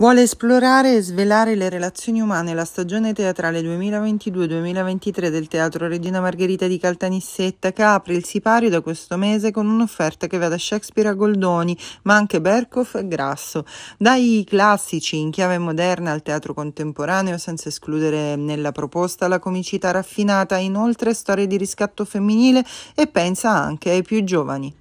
Vuole esplorare e svelare le relazioni umane la stagione teatrale 2022-2023 del Teatro Regina Margherita di Caltanissetta che apre il sipario da questo mese con un'offerta che va da Shakespeare a Goldoni, ma anche Berkoff e Grasso. Dai classici in chiave moderna al teatro contemporaneo senza escludere nella proposta la comicità raffinata, inoltre storie di riscatto femminile e pensa anche ai più giovani.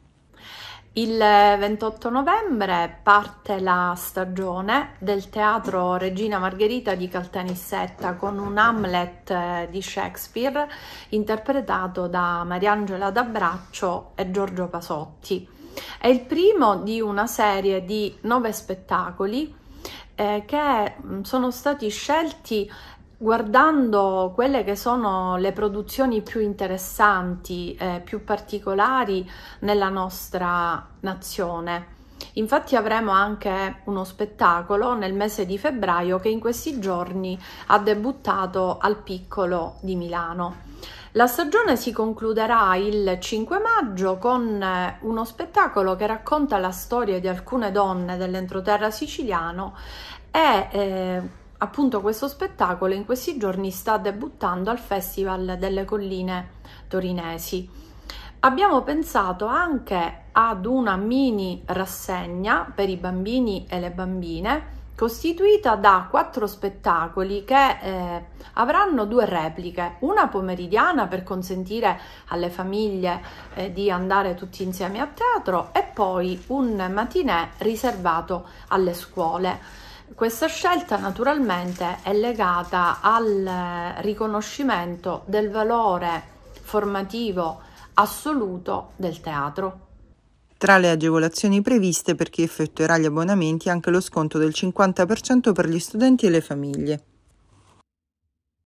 Il 28 novembre parte la stagione del teatro Regina Margherita di Caltanissetta con un Hamlet eh, di Shakespeare interpretato da Mariangela D'Abraccio e Giorgio Pasotti. È il primo di una serie di nove spettacoli eh, che mm, sono stati scelti guardando quelle che sono le produzioni più interessanti, eh, più particolari nella nostra nazione. Infatti avremo anche uno spettacolo nel mese di febbraio che in questi giorni ha debuttato al Piccolo di Milano. La stagione si concluderà il 5 maggio con eh, uno spettacolo che racconta la storia di alcune donne dell'entroterra siciliano e eh, appunto questo spettacolo in questi giorni sta debuttando al Festival delle Colline Torinesi. Abbiamo pensato anche ad una mini rassegna per i bambini e le bambine costituita da quattro spettacoli che eh, avranno due repliche, una pomeridiana per consentire alle famiglie eh, di andare tutti insieme a teatro e poi un matinè riservato alle scuole. Questa scelta naturalmente è legata al riconoscimento del valore formativo assoluto del teatro. Tra le agevolazioni previste per chi effettuerà gli abbonamenti anche lo sconto del 50% per gli studenti e le famiglie.